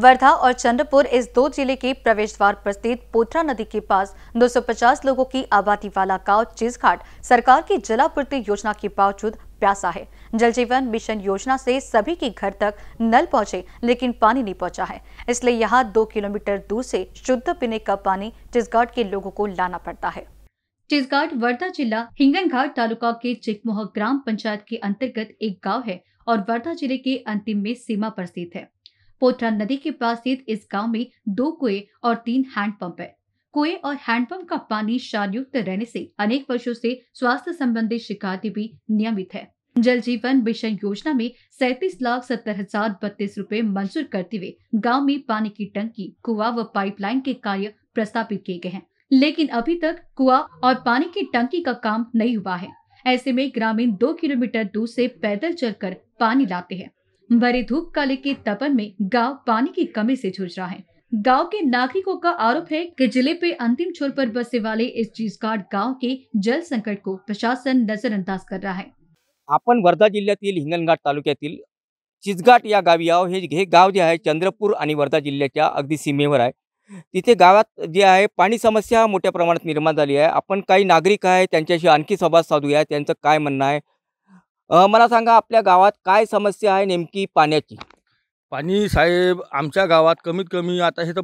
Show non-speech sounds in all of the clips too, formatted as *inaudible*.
वर्धा और चंद्रपुर इस दो जिले के प्रवेश द्वार पर स्थित पोथरा नदी के पास 250 लोगों की आबादी वाला गांव चीजघाट सरकार की जलापूर्ति योजना के बावजूद प्यासा है जल जीवन मिशन योजना से सभी के घर तक नल पहुंचे लेकिन पानी नहीं पहुंचा है इसलिए यहाँ दो किलोमीटर दूर से शुद्ध पीने का पानी चिजघाट के लोगों को लाना पड़ता है चिजघाट वर्धा जिला हिंगनघाट तालुका के चिकमोह ग्राम पंचायत के अंतर्गत एक गाँव है और वर्धा जिले के अंतिम में सीमा पर स्थित है पोटरा नदी के पास स्थित इस गांव में दो कुएं और तीन हैंडपंप है कुएं और हैंडपंप का पानी क्षारयुक्त रहने से अनेक वर्षो से स्वास्थ्य संबंधी शिकायतें भी नियमित है जल जीवन मिशन योजना में सैतीस लाख सत्तर हजार बत्तीस रूपए मंजूर करते हुए गांव में पानी की टंकी कुआ व पाइपलाइन के कार्य प्रस्तावित किए गए हैं लेकिन अभी तक कुआ और पानी की टंकी का काम नहीं हुआ है ऐसे में ग्रामीण दो किलोमीटर दूर से पैदल चलकर पानी लाते हैं भरी धूप काले के तपन में गाँव पानी की कमी से जूझ रहा है गांव के नागरिकों का आरोप है कि जिले पे अंतिम छोर पर बसने वाले इस चिजगाड गाँव के जल संकट को प्रशासन नजरअंदाज कर रहा है अपन वर्धा जिल्ह्यातील हिंगणघाट तालुक्यातील चिजघाट या गावी आहो हे हे गाव जे आहे चंद्रपूर आणि वर्धा जिल्ह्याच्या अगदी सीमेवर आहे तिथे गावात जे आहे पाणी समस्या मोठ्या प्रमाणात निर्माण झाली आहे आपण काही नागरिक आहे त्यांच्याशी आणखी संवाद साधूया त्यांचं काय म्हणणं आहे मला सांगा आपल्या गावात काय समस्या आहे नेमकी पाण्याची पाणी साहेब आमच्या गावात कमीत कमी आता हे तर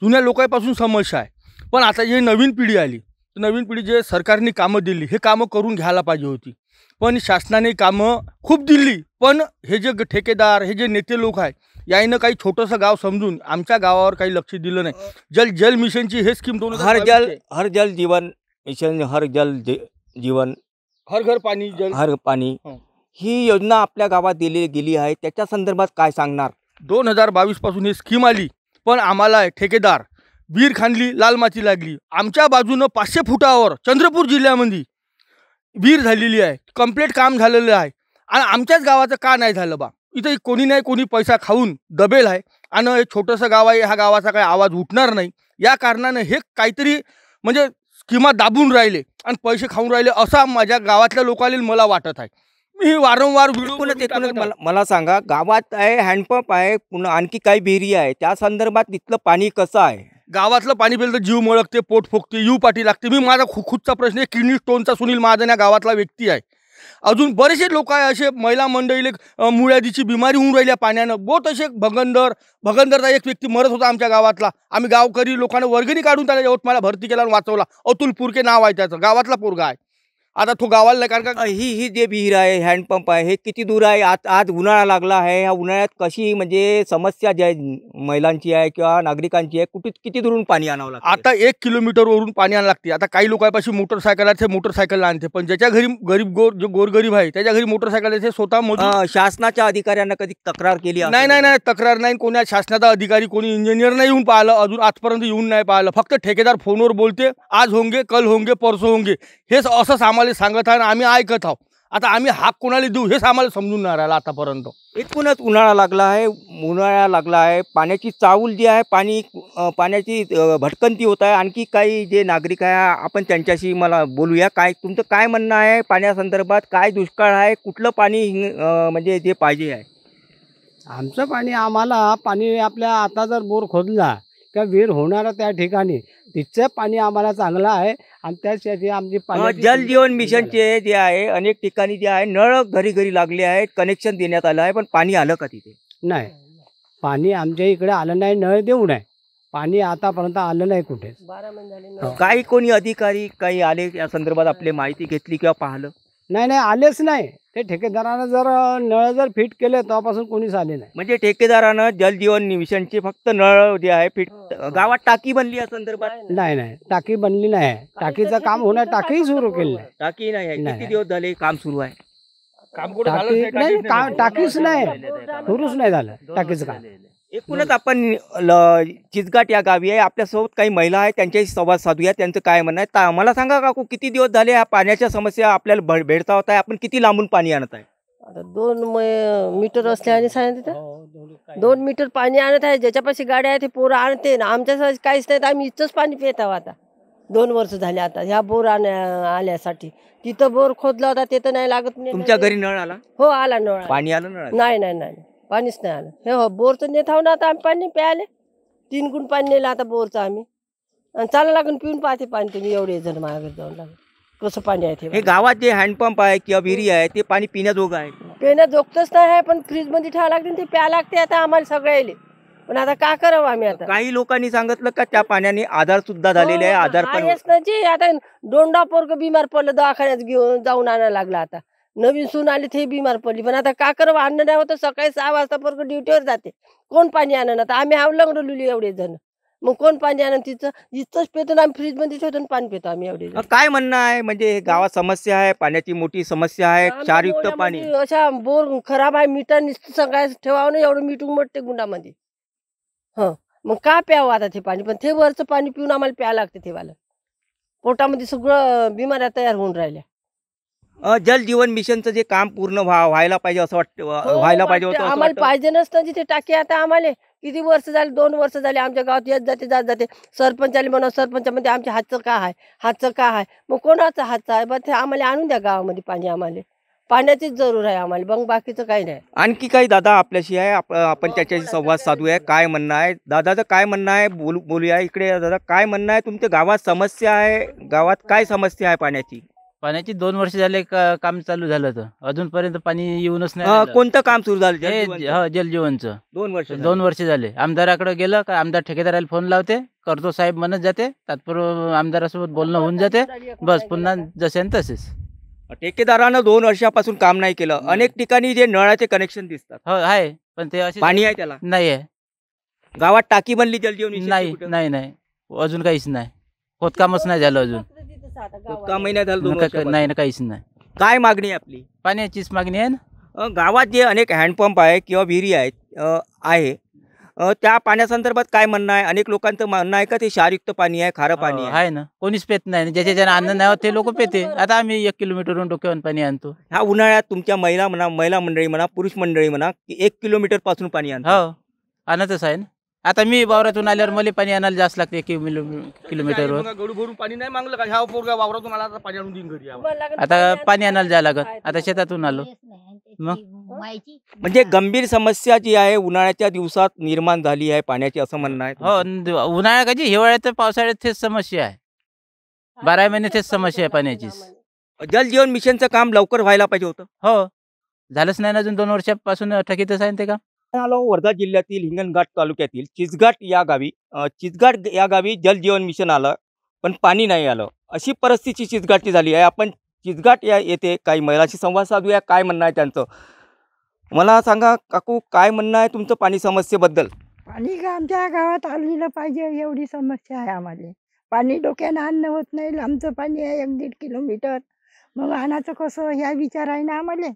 जुन्या लोकांपासून समस्या आहे पण आता जे नवीन पिढी आली तर नवीन पिढी जे सरकारने कामं दिली हे कामं करून घ्यायला पाहिजे होती पण शासनाने कामं खूप दिली पण हे जे ठेकेदार हे जे नेते लोक आहे याईनं काही छोटंसं गाव समजून आमच्या गावावर काही लक्ष दिलं नाही जल जल मिशनची हे स्कीम दोन हर जल हर जल जीवन मिशन हर जल जीवन हर घर पाणी जल हर पाणी हो. ही योजना आपल्या गावात दिली गेली आहे त्याच्या संदर्भात काय सांगणार दोन हजार बावीस पासून ही स्कीम आली पण आम्हाला ठेकेदार वीर खांदली लाल माती लागली आमच्या बाजूनं पाचशे फुटावर चंद्रपूर जिल्ह्यामध्ये वीर झालेली आहे कम्प्लीट काम झालेलं आहे आणि आमच्याच गावाचं का नाही झालं बा इथे कोणी नाही कोणी पैसा खाऊन दबेल आहे आणि हे छोटंसं गाव आहे ह्या गावाचा काही आवाज उठणार नाही या कारणानं हे काहीतरी म्हणजे किंवा दाबून राहिले आणि पैसे खाऊन राहिले असा माझ्या गावातल्या लोकांना मला वाटत आहे मी वारंवार मला मला सांगा गावात आहे हँडपंप आहे पुन्हा आणखी काही बेरी आहे त्या संदर्भात तिथलं पाणी कसं आहे गावातलं पाणी पेल तर जीव मळकते पोट फोकते जीव पाठी लागते मी माझा खुदचा प्रश्न आहे किडनी स्टोनचा सुनील महाजन या गावातला व्यक्ती आहे अजून बरेचसे लोक आहे असे महिला मंडळीले मुळ्यादीची बिमारी होऊन राहिल्या पाण्यानं बहुत असे भगंदर भगंदरचा एक व्यक्ती मरत होता आमच्या गावातला आम्ही गावकरी लोकांना वर्गणी काढून त्याला यवतमाळला भरती केला आणि वाचवला अतुल पुरके नाव आहे त्याचं गावातला पोरगा आहे आता तो गावाला नाही कारण का ही ही जे विहीर आहे हँडपंप आहे हे किती दूर आहे आज आज उन्हाळा लागला आहे ह्या उन्हाळ्यात कशी म्हणजे समस्या जी आहे महिलांची आहे किंवा नागरिकांची आहे कुठे किती दूरून पाणी आणावं लागतं आता एक किलोमीटरवरून पाणी आणावं लागते आता काही लोकांपाशी मोटरसायकल आहे ते मोटरसायकल आणते पण ज्याच्या घरी गरीब गोर जो गोरगरीब आहे त्याच्या घरी मोटरसायकल ते स्वतः शासनाच्या अधिकाऱ्यांना कधी तक्रार केली नाही नाही नाही तक्रार नाही कोणा शासनाचा अधिकारी कोणी इंजिनियर नाही येऊन पाहिलं अजून आजपर्यंत येऊन नाही पाहिलं फक्त ठेकेदार फोनवर बोलते आज होंगे कल होंगे परसो होंगे हेच असं सामान आम्हाला सांगत आहे आम्ही ऐकत आहोत आता आम्ही हा कोणाला देऊ हेच आम्हाला समजून नाही राहिलं आतापर्यंत एकूणच उन्हाळा लागला आहे उन्हाळा लागला आहे पाण्याची चावूल जी आहे पाणी पाण्याची भटकंती होत आहे आणखी काही जे नागरिक आहे आपण त्यांच्याशी मला बोलूया काय तुमचं काय म्हणणं आहे पाण्यासंदर्भात काय दुष्काळ आहे कुठलं पाणी म्हणजे जे पाहिजे आहे आमचं पाणी आम्हाला पाणी आपल्या आता जर बोर खोदला किंवा विहीर होणार त्या ठिकाणी तिथचं पाणी आम्हाला चांगलं आहे आणि त्यासाठी आमची पाणी जल जीवन मिशनचे जे आहे अनेक ठिकाणी जे आहे नळ घरी घरी लागले आहेत कनेक्शन देण्यात आलं आहे पण पाणी आलं का तिथे नाही पाणी आमच्या इकडे आलं नाही नळ देऊ नये पाणी आतापर्यंत आलं नाही कुठे हो. काही कोणी अधिकारी काही आले या संदर्भात आपली माहिती घेतली किंवा पाहिलं नाही नाही आलेच नाही ते ठेकेदारानं जर नळ जर फिट केले तेव्हापासून कोणीच आले नाही म्हणजे ठेकेदारानं जीवन मिशनची फक्त नळ जे आहे फिट हो, हो. गावात टाकी बनली या संदर्भात नाही नाही टाकी बनली नाही टाकीचं काम होणार टाकीही सुरू केलं टाकी नाही दिवस झाले काम सुरू आहे काम टाकीच नाही सुरूच नाही झालं टाकीचं काम एकूणच आपण ल- या गावी आहे आपल्यासोबत काही महिला आहेत त्यांच्याशी संवाद साधूया त्यांचं काय म्हणणं आहे मला सांगा काकू किती दिवस झाले या पाण्याच्या समस्या आपल्याला भेडता आहे आपण किती लांबून पाणी आणत आहे हो, दोन मीटर मीटर असल्याने सांगितलं तर? दोन मीटर पाणी आणत आहे ज्याच्यापाशी गाड्या आहे ते पोरं आणते ना आमच्या काहीच नाही आम्ही इथंच पाणी पित आहोत आता दोन वर्ष झाले आता ह्या बोर आण्या आल्यासाठी तिथं बोर खोदला होता ते तर नाही लागत नाही तुमच्या घरी नळ आला हो आला नळ पाणी आलं नळ नाही नाही नाही. पाणीच नाही आलं हे हो बोरचं नेत हो ना आता आम्ही पाणी प्यायले तीन गुण पाणी नेलं आता बोरचं आम्ही आणि चाला लागून पिऊन पाहते पाणी तुम्ही एवढे जण मागे जाऊन लागले कसं पाणी आहे हे ते गावात जे हँडपंप आहे किंवा विहिरी आहे ते पाणी पिण्याजोगं आहे पिण्या जोगतच नाही आहे पण फ्रीजमध्ये ठेवा लागते ते प्या लागते आता आम्हाला सगळ्याले पण आता का करावं आम्ही आता काही लोकांनी सांगितलं का त्या पाण्याने आधार सुद्धा झालेले आहे हो, आधार पण आता डोंडा पोरग बिमार पडलं दवाखान्यात घेऊन जाऊन आणायला लागला आता नवीन सून आले ते बिमार पडली पण आता का करावं आणणं नाही होतं सकाळी सहा वाजता पर्यंत ड्युटीवर जाते कोण पाणी आणणं आता आम्ही लंगड लुली एवढे जण मग कोण पाणी आणन तिचं इथंच पेतो आम्ही फ्रीज मध्ये ठेवतो पाणी पितो आम्ही एवढे काय म्हणणं आहे म्हणजे गावात समस्या आहे पाण्याची मोठी समस्या आहे क्षारयुक्त पाणी अशा बोर खराब आहे मिठा निस्त सगळ्या ठेवावं ना एवढं मिटून मोठते गुंडामध्ये हा मग का प्यावं आता ते पाणी पण ते वरचं पाणी पिऊन आम्हाला प्यावं लागते ते वाला पोटामध्ये सगळं बिमाऱ्या तयार होऊन राहिल्या जल जीवन मिशनचं जे काम पूर्ण व्हायला पाहिजे असं वाटतं हो, व्हायला पाहिजे होतं आम्हाला पाहिजे नसतं जिथे टाकी आता आम्हाला किती वर्ष झाले दोन वर्ष झाले आमच्या गावात येत जाते जात जाते सरपंचाला म्हणा सरपंचामध्ये आमच्या हातचं काय आहे हातचं का आहे मग कोणाचा हातचं आहे बरं ते आम्हाला आणून द्या गावामध्ये पाणी आम्हाला पाण्याचीच जरूर आहे आम्हाला मग बाकीचं काही नाही आणखी काही दादा आपल्याशी आहे आपण हो, त्याच्याशी संवाद साधूया काय म्हणणं आहे दादाचं काय म्हणणं आहे बोलू बोलूया इकडे दादा काय म्हणणं आहे तुमच्या गावात समस्या आहे गावात काय हो. समस्या आहे पाण्याची पाण्याची दोन वर्ष झाले काम चालू झालं होतं अजूनपर्यंत पाणी येऊनच नाही कोणतं काम सुरू झालं हो, जलजीवनचं? दोन वर्ष दोन वर्ष झाले आमदाराकडे गेलं का आमदार ठेकेदाराला फोन लावते करतो साहेब म्हणत जाते तात्पूर्व आमदारासोबत बोलणं होऊन जाते बस पुन्हा जसे ना तसेच ठेकेदारानं दोन वर्षापासून काम नाही केलं अनेक ठिकाणी जे नळाचे कनेक्शन दिसतात हो आहे पण ते असे पाणी आहे त्याला नाही आहे गावात टाकी बनली जलजीवन नाही नाही नाही अजून काहीच नाही खोदकामच नाही झालं अजून आता महिन्यात नाही ना काहीच नाही काय मागणी आहे आपली पाण्याचीच मागणी आहे ना गावात जे अनेक हँडपंप आहे किंवा विहिरी आहेत आहे त्या पाण्यासंदर्भात काय म्हणणं आहे अनेक लोकांचं म्हणणं आहे का ते क्षारयुक्त पाणी आहे खारं पाणी आहे ना कोणीच पेत नाही ज्याच्या ज्यानं अन्न नाही ते लोक *laughs* पेते आता आम्ही एक किलोमीटरवरून डोक्यावर पाणी आणतो ह्या उन्हाळ्यात तुमच्या महिला म्हणा महिला मंडळी म्हणा पुरुष मंडळी म्हणा की एक किलोमीटर पासून पाणी आणतो हो आणतच आहे ना आता मी वावरातून आल्यावर मला पाणी आणायला जास्त लागते किलोमीटर पाणी नाही मागलं का वावरातून आला आता पाणी आणून घरी आता पाणी आणायला जायला लागत आता शेतातून आलो मग? म्हणजे गंभीर समस्या जी आहे उन्हाळ्याच्या दिवसात निर्माण झाली आहे पाण्याची असं म्हणणं आहे हो उन्हाळ्या उन्हाळ्यात कधी हिवाळ्यात पावसाळ्यात तेच समस्या आहे बारा महिने तेच समस्या आहे पाण्याची जल जीवन मिशनचं काम लवकर व्हायला पाहिजे होतं हो झालंच नाही ना अजून दोन वर्षापासून थकीतच आहे ते का आलो वर्धा जिल्ह्यातील हिंगणघाट तालुक्यातील चिचघाट या गावी चिचघाट या गावी जलजीवन मिशन आलं पण पाणी नाही आलं अशी परिस्थिती चिचघाटची झाली आहे आपण चिचघाट या येथे काही महिलाशी संवाद साधूया काय म्हणणं आहे त्यांचं मला सांगा काकू काय म्हणणं आहे तुमचं पाणी समस्येबद्दल पाणी का आमच्या गावात आलेलं पाहिजे एवढी समस्या आहे आम्हाला पाणी डोक्यानं आणणं होत नाही लांबचं पाणी आहे एक दीड किलोमीटर मग आणायचं कसं ह्या विचार आहे ना आम्हाला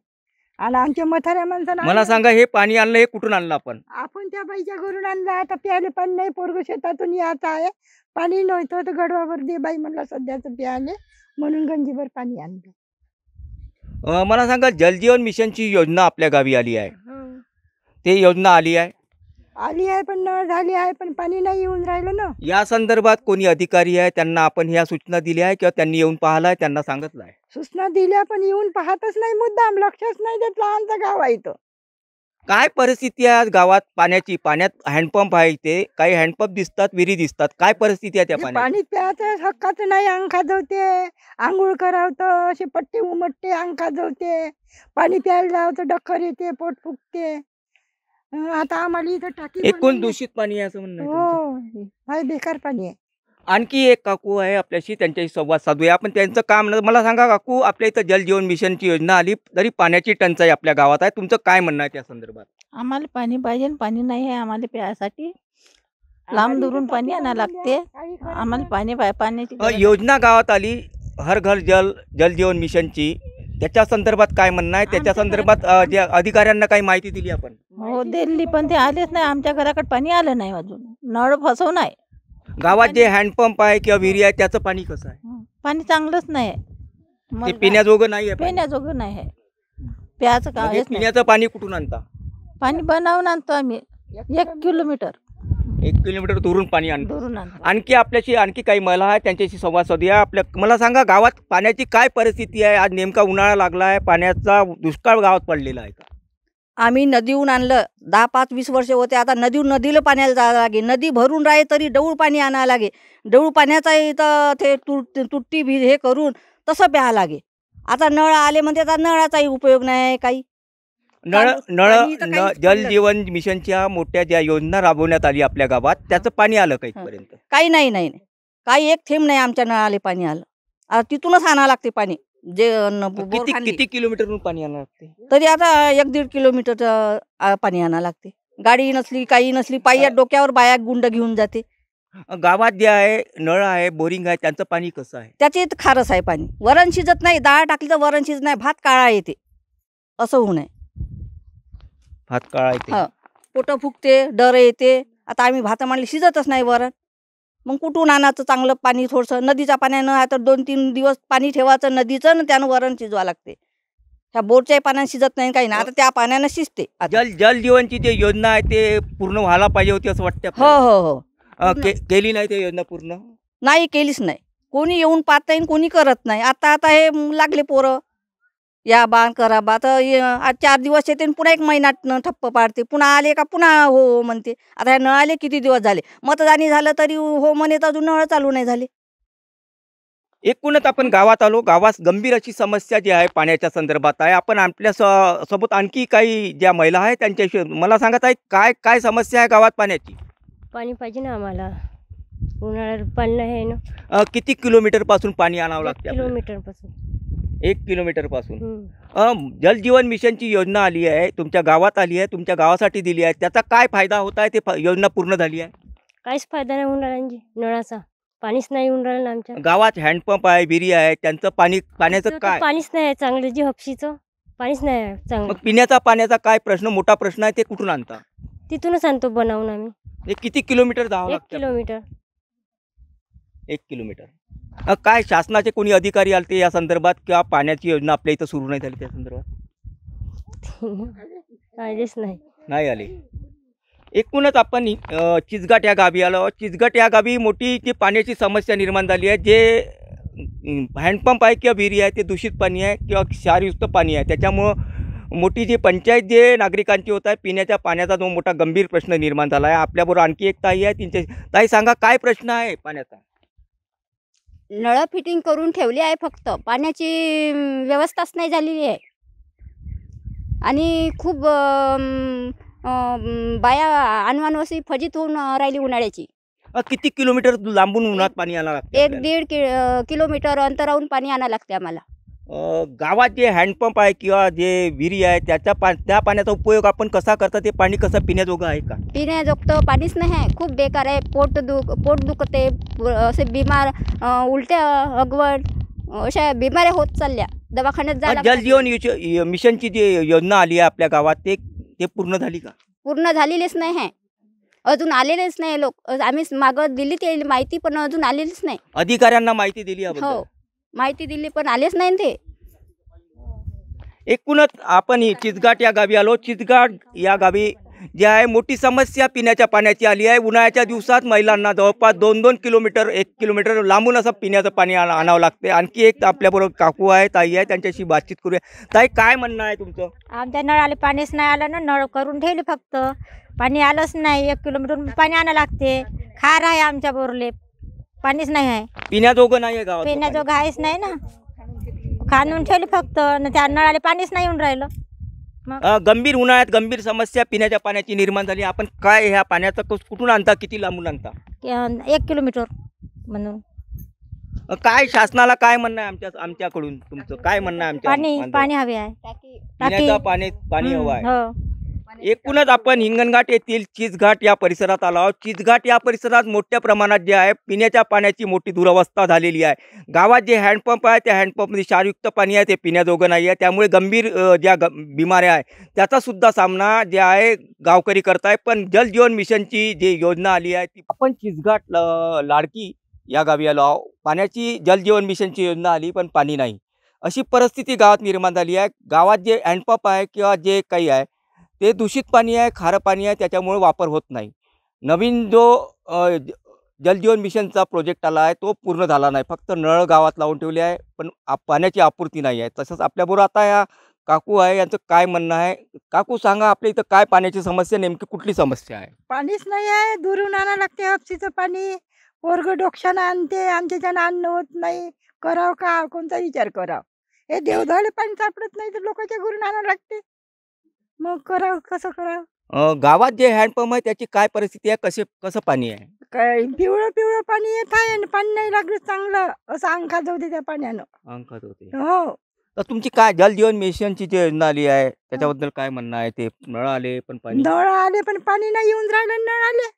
आणि आमच्या मथाऱ्या माणसानं मला सांगा हे पाणी आणलं हे कुठून आणलं आपण आपण त्या बाईच्या घरून आणलं आता प्याले पाणी नाही पोरग शेतातून यात आहे पाणी नव्हतं तर गडवावर दे बाई म्हणला सध्याच प्याले म्हणून गंजीवर पाणी आणलं मला सांगा जलजीवन मिशनची योजना आपल्या गावी आली आहे ते योजना आली आहे आली आहे पण नळ झाली आहे पण पाणी नाही येऊन राहिलं ना या संदर्भात कोणी अधिकारी आहे त्यांना आपण ह्या सूचना दिल्या आहे किंवा त्यांनी येऊन पाहिलाय त्यांना सांगितलं आहे सूचना दिल्या पण येऊन पाहतच नाही मुद्दाम लक्षच नाही देत लहानचं गाव आहे इथं काय परिस्थिती आहे आज गावात पाण्याची पाण्यात हँडपंप आहे इथे काही हँडपंप दिसतात विहिरी दिसतात काय परिस्थिती आहे त्या पाणी प्यायचं हक्काच नाही अंग खाजवते आंघोळ करावतं असे पट्टे उमटते अंग खाजवते पाणी प्यायला लावतं डक्कर येते पोट फुकते आता आम्हाला इथं टाकी एकूण दूषित पाणी आहे असं म्हणणं हो हाय बेकार पाणी आहे आणखी एक काकू आहे आपल्याशी त्यांच्याशी संवाद साधूया आपण त्यांचं काम मला सांगा काकू आपल्या इथं जल जीवन मिशनची योजना आली तरी पाण्याची टंचाई आपल्या गावात आहे तुमचं काय म्हणणं आहे त्या संदर्भात आम्हाला पाणी पाहिजे पाणी नाही आहे आम्हाला प्यायसाठी लांब दुरून पाणी आणायला लागते आम्हाला पाणी पाण्याची योजना गावात आली हर घर जल जल जीवन मिशनची त्याच्या संदर्भात काय म्हणणं आहे त्याच्या संदर्भात अधिकाऱ्यांना काही माहिती दिली आपण हो दिल्ली पण ते आलेच नाही आमच्या घराकडे पाणी आलं नाही अजून नळ फसवण आहे गावात जे हँडपंप आहे किंवा विहिरी आहे त्याचं पाणी कसं आहे पाणी चांगलंच नाही ते पिण्याजोगं नाही आहे पिण्याजोगं नाही आहे प्यायचं पिण्याचं पाणी कुठून आणता पाणी बनवून आणतो आम्ही एक किलोमीटर एक किलोमीटर दुरून पाणी आणतो आणखी आपल्याशी आणखी काही मला आहे त्यांच्याशी संवाद साधूया आपल्या मला सांगा गावात पाण्याची काय परिस्थिती आहे आज नेमका उन्हाळा लागला आहे पाण्याचा दुष्काळ गावात पडलेला आहे का आम्ही नदीहून आणलं दहा पाच वीस वर्ष होते आता नदीहून नदीला पाण्याला जायला लागे नदी भरून राहे तरी डवळ पाणी आणायला लागे डवळ पाण्याचा इथं ते तुट तुट्टी भी हे करून तसं प्यावं लागे आता नळ आले म्हणजे आता नळाचाही उपयोग नाही काही नळ नळ जल जीवन मिशनच्या मोठ्या ज्या योजना राबवण्यात आली आपल्या गावात त्याचं पाणी आलं काही पर्यंत काही नाही नाही काही एक थेंब नाही आमच्या नळाले पाणी आलं तिथूनच आणावं लागते पाणी जे किती किती पाणी आणावं लागते तरी आता एक दीड किलोमीटर पाणी आणावं लागते गाडी नसली काही नसली पायी डोक्यावर बाया गुंड घेऊन जाते गावात जे आहे नळ आहे बोरिंग आहे त्यांचं पाणी कसं आहे त्याचे खारस आहे पाणी वरण शिजत नाही डाळ टाकली तर वरण शिजत नाही भात काळा येते असं होऊ नये भात काळा येते पोट फुगते डर येते आता आम्ही भात मांडले शिजतच नाही वरण मग कुठून आणायचं चांगलं पाणी थोडंसं नदीच्या पाण्यानं आता दोन तीन दिवस पाणी ठेवायचं नदीचं ना त्यानं वरण शिजवा लागते ह्या बोरच्याही पाण्यानं शिजत नाही काही नाही आता त्या पाण्यानं शिजते जल जल जीवनची जे योजना आहे ते पूर्ण व्हायला पाहिजे होती असं वाटतं हो हो हो केली नाही ते योजना पूर्ण नाही केलीच नाही कोणी येऊन पाहत नाही कोणी करत नाही आता आता हे लागले पोरं या बा करा बा तर आज चार दिवस येते आणि पुन्हा एक महिना ठप्प पाडते पुन्हा आले का पुन्हा हो म्हणते आता ह्या नळ आले किती दिवस झाले मतदानी झालं तरी हो म्हणे तर अजून नळ चालू नाही झाले एकूणच आपण गावात आलो गावात गंभीर अशी समस्या जी आहे पाण्याच्या संदर्भात आहे आपण आपल्या स- सोबत आणखी काही ज्या महिला आहेत त्यांच्याशी मला सांगत आहे काय काय समस्या आहे गावात पाण्याची पाणी पाहिजे ना आम्हाला उन्हाळ्यात पाणी नाही किती किलोमीटर पासून पाणी आणावं लागतं किलोमीटर पासून एक जीवन मिशन मिशनची योजना आली आहे तुमच्या गावात आली आहे तुमच्या गावासाठी दिली आहे त्याचा काय फायदा होत आहे ते योजना पूर्ण झाली आहे काहीच फायदा नाही होऊन राहिला नळाचा पाणीच नाही होऊन राहिलं आमच्या गावात हँडपंप आहे विरी आहे त्यांचं पाणी पाण्याचं काय पाणीच नाही आहे चांगलं जी हपशीचं पाणीच नाही आहे चांगलं पिण्याचा पाण्याचा काय प्रश्न मोठा प्रश्न आहे ते कुठून आणता तिथूनच आणतो बनवून आम्ही किती किलोमीटर जावं किलोमीटर एक किलोमीटर काय शासनाचे कोणी अधिकारी आले ते या संदर्भात किंवा पाण्याची योजना आपल्या इथं सुरू नाही झाली त्या संदर्भात नाही आले एकूणच आपण चिचघाट या गावी आलो चिचघाट या गावी मोठी जी पाण्याची समस्या निर्माण झाली आहे जे हँडपंप आहे किंवा विहिरी आहे ते दूषित पाणी आहे किंवा क्षारयुक्त पाणी आहे त्याच्यामुळं मोठी जी पंचायत जे नागरिकांची होत आहे पिण्याच्या पाण्याचा जो मोठा गंभीर प्रश्न निर्माण झाला आहे आपल्याबरोबर आणखी एक ताई आहे तिचे ताई सांगा काय प्रश्न आहे पाण्याचा नळं फिटिंग करून ठेवली आहे फक्त पाण्याची व्यवस्थाच नाही झालेली आहे आणि खूप बाया अनवानवसी फजित होऊन राहिली उन्हाळ्याची किती किलोमीटर लांबून उन्हात पाणी आणावं लागतं एक दीड कि किलोमीटर अंतराहून पाणी आणायला लागते आम्हाला गावात जे हँडपंप आहे किंवा जे विहिरी आहे त्याच्या त्या पाण्याचा उपयोग आपण कसा करता ते पाणी कसं पिण्याजोगं आहे का पिण्याजोगतं पाणीच नाही आहे खूप बेकार आहे पोट दुख पोट दुखते असे बिमार उलट्या अगवड अशा बिमाऱ्या होत चालल्या दवाखान्यात जा जल जीवन मिशनची जी योजना आली आहे आपल्या गावात ते ते पूर्ण झाली का पूर्ण झालेलीच नाही आहे अजून आलेलेच नाही लोक आम्ही मागं दिली ती माहिती पण अजून आलेलीच नाही अधिकाऱ्यांना माहिती दिली हो माहिती दिली पण आलेच नाही ते एकूणच आपण ही चिचघाट या गावी आलो चिचघाट या गावी जे आहे मोठी समस्या पिण्याच्या पाण्याची आली आहे उन्हाळ्याच्या दिवसात महिलांना जवळपास दोन दोन किलोमीटर एक किलोमीटर लांबून असं पिण्याचं पाणी आणावं लागते आणखी एक आपल्याबरोबर काकू आहे ताई आहे त्यांच्याशी बातचीत करूया ताई काय म्हणणं आहे तुमचं आमच्या नळाले पाणीच नाही आलं ना नळ करून ठेवले फक्त पाणी आलंच नाही एक किलोमीटर पाणी आणावं लागते खार आहे आमच्या बोरले पाणीच नाही आहे पिण्याजोगं नाही आहे गावात आहेच नाही ना खाणून ठेवली फक्त त्या नळाला पाणीच नाही येऊन राहिलं गंभीर उन्हाळ्यात गंभीर समस्या पिण्याच्या पाण्याची निर्माण झाली आपण काय ह्या पाण्याचा कुठून आणता किती लांबून आणता एक किलोमीटर म्हणून काय शासनाला काय म्हणणं आहे आमच्या आमच्याकडून तुमचं काय म्हणणं आहे आमच्या पाणी पाणी हवे आहे पाणी पाणी हवं आहे हो. एकूणच आपण हिंगणघाट येथील चिजघाट या परिसरात आलो आहोत चिजघाट या परिसरात मोठ्या प्रमाणात जे आहे पिण्याच्या पाण्याची मोठी दुरवस्था झालेली आहे गावात जे हँडपंप आहे त्या हँडपंपमध्ये क्षारयुक्त पाणी आहे ते पिण्याजोगं नाही आहे त्यामुळे गंभीर ज्या ग बिमाऱ्या आहे त्याचासुद्धा सामना जे आहे गावकरी आहे पण जल जीवन मिशनची जी योजना आली आहे ती आपण चिजघाट लाडकी या गावी आलो आहोत पाण्याची जल जीवन मिशनची योजना आली पण पाणी नाही अशी परिस्थिती गावात निर्माण झाली आहे गावात जे हँडपंप आहे किंवा जे काही आहे ते दूषित पाणी आहे खारं पाणी आहे त्याच्यामुळे वापर होत नाही नवीन जो जलजीवन मिशनचा प्रोजेक्ट आला आहे तो पूर्ण झाला नाही फक्त नळ गावात लावून ठेवले आहे पण आप पाण्याची आपूर्ती नाही आहे तसंच आपल्याबरोबर आता या काकू आहे यांचं काय म्हणणं आहे काकू सांगा आपल्या इथं काय पाण्याची समस्या नेमकी कुठली समस्या आहे पाणीच नाही आहे दुरून आणावं लागते हपसीचं पाणी पोरग डोक्षानं आणते आमच्याच्यानं आणणं होत नाही करावं का कोणता विचार करावं हे देवधळे पाणी सापडत नाही तर लोकांच्या घरून आणावं लागते मग करा कसं करा गावात जे हँडपंप आहे त्याची काय परिस्थिती आहे कसे कसं पाणी आहे काय पिवळं पिवळं पाणी येत आहे आणि पाणी नाही लागलं चांगलं असं अंखा जाऊ दे त्या पाण्यानं अंकात होते हो तर तुमची काय जल जीवन मिशनची जी योजना आली आहे त्याच्याबद्दल काय म्हणणं आहे ते नळ आले पण पाणी नळ आले पण पाणी नाही येऊन राहिलं नळ आले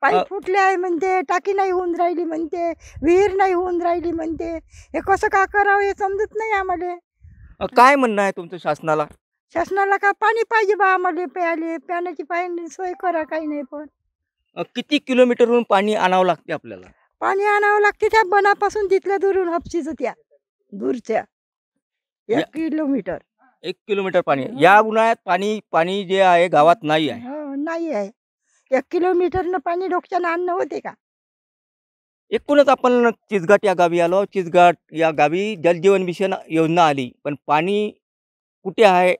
पाणी फुटले आहे म्हणते टाकी नाही होऊन राहिली म्हणते विहीर नाही होऊन राहिली म्हणते हे कसं का करावं हे समजत नाही आम्हाला काय म्हणणं आहे तुमचं शासनाला शासनाला का पाणी पाहिजे बा आम्हाला प्यायले प्याण्याची पाणी सोय करा काही नाही पण किती किलोमीटरहून पाणी आणावं लागते आपल्याला पाणी आणावं लागते त्या बनापासून तिथल्या दुरून हपशीच त्या दूरच्या एक किलोमीटर एक किलोमीटर पाणी या उन्हाळ्यात पाणी पाणी जे आहे गावात नाही आहे नाही आहे एक न पाणी डोक्यानं आणणं होते का एकूणच आपण चिचघाट या गावी आलो चिचघाट या गावी जलजीवन मिशन योजना आली पण पाणी कुठे आहे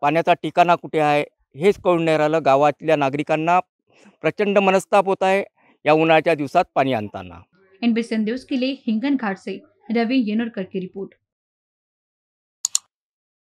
पाण्याचा ठिकाणा कुठे आहे हेच कळून नाही राहिलं गावातल्या नागरिकांना प्रचंड मनस्ताप होत आहे या उन्हाळ्याच्या दिवसात पाणी आणताना एन बी दिवस हिंगन हिंगण से, रवी येनोरकर की रिपोर्ट